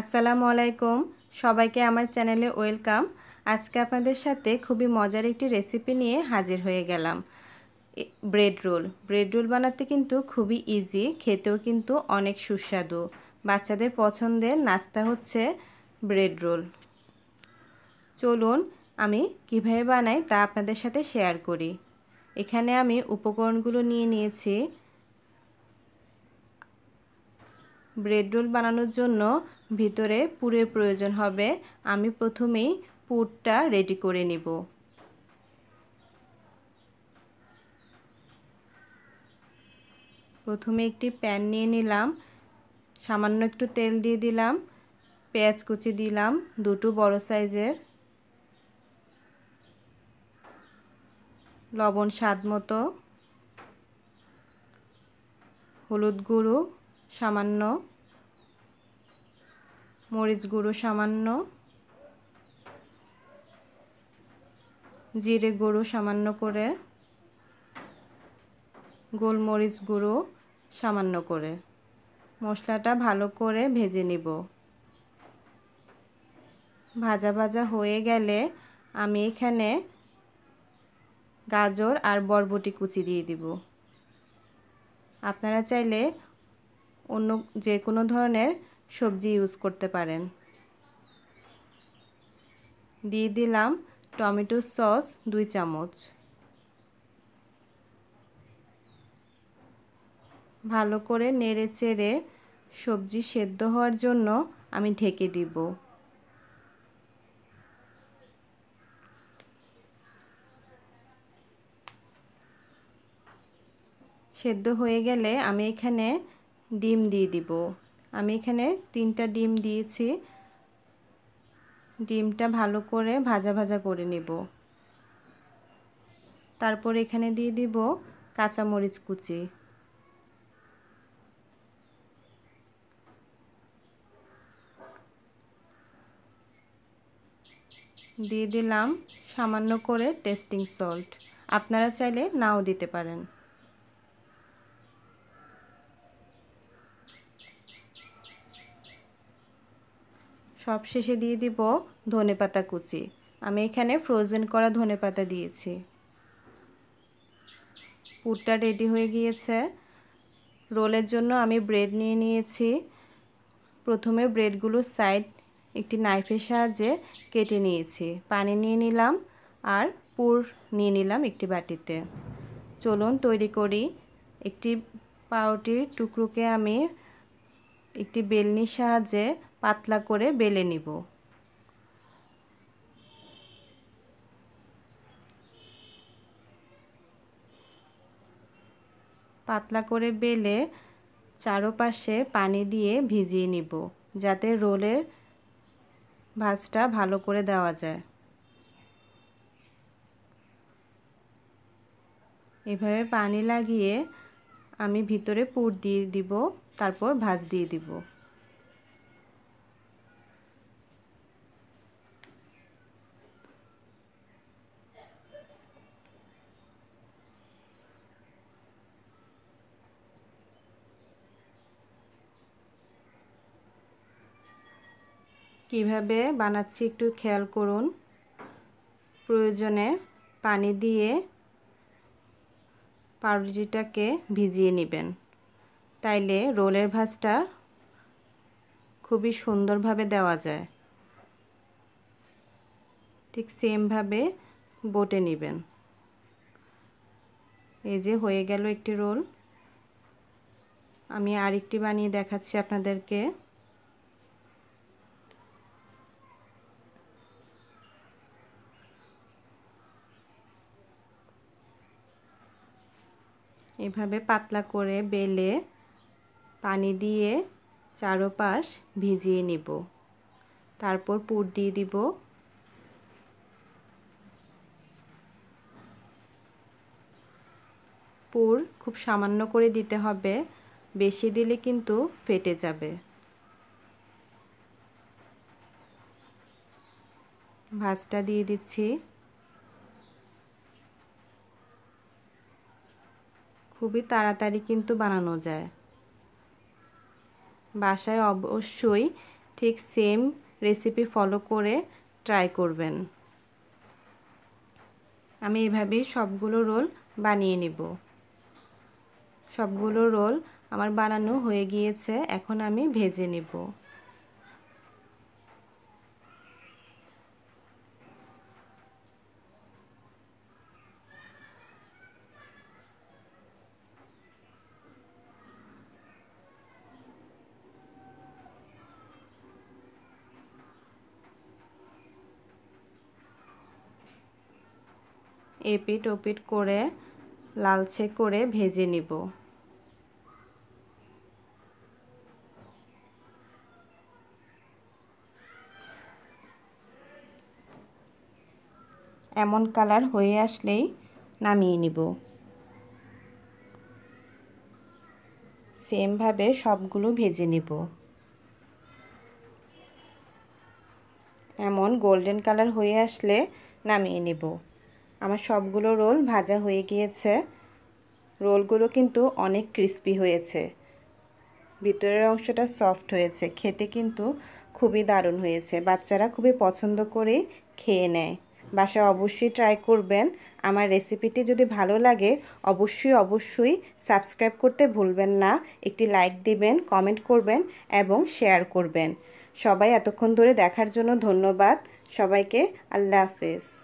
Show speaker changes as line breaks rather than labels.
আসসালামু আলাইকুম সবাইকে আমার চ্যানেলে ওয়েলকাম আজকে আপনাদের সাথে খুবই মজার একটি রেসিপি নিয়ে হাজির হয়ে গেলাম ব্রেড রোল ব্রেড রোল বানাতে কিন্তু খুবই ইজি খেতেও কিন্তু অনেক সুস্বাদু বাচ্চাদের পছন্দের নাস্তা হচ্ছে ব্রেড রোল চলুন আমি কিভাবে বানাই তা আপনাদের সাথে শেয়ার করি এখানে আমি উপকরণগুলো নিয়ে নিয়েছি ব্রেড রোল বানানোর জন্য ভিতরে পুরের প্রয়োজন হবে আমি প্রথমেই পুরটা রেডি করে নিব প্রথমে একটি প্যান নিয়ে নিলাম সামান্য একটু তেল দিয়ে দিলাম পেঁয়াজ কুচি দিলাম দুটো বড় সাইজের লবণ স্বাদ মতো হলুদ গুঁড়ো সামান্য মরিচ গুঁড়ো সামান্য জিরে গুঁড়ো সামান্য করে গোলমরিচ গুঁড়ো সামান্য করে মশলাটা ভালো করে ভেজে নিব ভাজা ভাজা হয়ে গেলে আমি এখানে গাজর আর বরবটি কুচি দিয়ে দিব আপনারা চাইলে অন্য যে কোনো ধরনের সবজি ইউজ করতে পারেন দিয়ে দিলাম টমেটো সস দুই চামচ ভালো করে নেড়ে চেড়ে সবজি সেদ্ধ হওয়ার জন্য আমি ঢেকে দিব সেদ্ধ হয়ে গেলে আমি এখানে ডিম দিয়ে দিব আমি এখানে তিনটা ডিম দিয়েছি ডিমটা ভালো করে ভাজা ভাজা করে নেব তারপর এখানে দিয়ে দিব কাঁচামরিচ কুচি দিয়ে দিলাম সামান্য করে টেস্টিং সল্ট আপনারা চাইলে নাও দিতে পারেন সব শেষে দিয়ে দিব ধনে পাতা কুচি আমি এখানে ফ্রোজেন করা ধনে পাতা দিয়েছি পুরটা রেডি হয়ে গিয়েছে রোলের জন্য আমি ব্রেড নিয়ে নিয়েছি প্রথমে ব্রেডগুলোর সাইড একটি নাইফের সাহায্যে কেটে নিয়েছি পানি নিয়ে নিলাম আর পুর নিয়ে নিলাম একটি বাটিতে চলুন তৈরি করি একটি পাউরুটির টুকরোকে আমি একটি বেলনির সাহায্যে পাতলা করে বেলে নিব পাতলা করে বেলে চারোপাশে পানি দিয়ে ভিজিয়ে নিব যাতে রোলের ভাজটা ভালো করে দেওয়া যায় এভাবে পানি লাগিয়ে আমি ভিতরে পুর দিয়ে দিব তারপর ভাজ দিয়ে দিব কিভাবে বানাচ্ছি একটু খেয়াল করুন প্রয়োজনে পানি দিয়ে পাউরুটিটাকে ভিজিয়ে নেবেন তাইলে রোলের ভাজটা খুবই সুন্দরভাবে দেওয়া যায় ঠিক সেমভাবে বটে নেবেন এই যে হয়ে গেল একটি রোল আমি আরেকটি বানিয়ে দেখাচ্ছি আপনাদেরকে এভাবে পাতলা করে বেলে পানি দিয়ে চারোপাশ ভিজিয়ে নিব তারপর পুর দিয়ে দিব পুর খুব সামান্য করে দিতে হবে বেশি দিলে কিন্তু ফেটে যাবে ভাজটা দিয়ে দিচ্ছি খুবই তাড়াতাড়ি কিন্তু বানানো যায় বাসায় অবশ্যই ঠিক সেম রেসিপি ফলো করে ট্রাই করবেন আমি এভাবেই সবগুলো রোল বানিয়ে নিব সবগুলো রোল আমার বানানো হয়ে গিয়েছে এখন আমি ভেজে নিব এপিট ওপিট করে লালচে করে ভেজে নিব এমন কালার হয়ে আসলেই নামিয়ে নিব সেমভাবে সবগুলো ভেজে নিব এমন গোল্ডেন কালার হয়ে আসলে নামিয়ে নিব আমার সবগুলো রোল ভাজা হয়ে গিয়েছে রোলগুলো কিন্তু অনেক ক্রিস্পি হয়েছে ভিতরের অংশটা সফট হয়েছে খেতে কিন্তু খুবই দারুণ হয়েছে বাচ্চারা খুবই পছন্দ করে খেয়ে নেয় বাসায় অবশ্যই ট্রাই করবেন আমার রেসিপিটি যদি ভালো লাগে অবশ্যই অবশ্যই সাবস্ক্রাইব করতে ভুলবেন না একটি লাইক দিবেন কমেন্ট করবেন এবং শেয়ার করবেন সবাই এতক্ষণ ধরে দেখার জন্য ধন্যবাদ সবাইকে আল্লাহ হাফেজ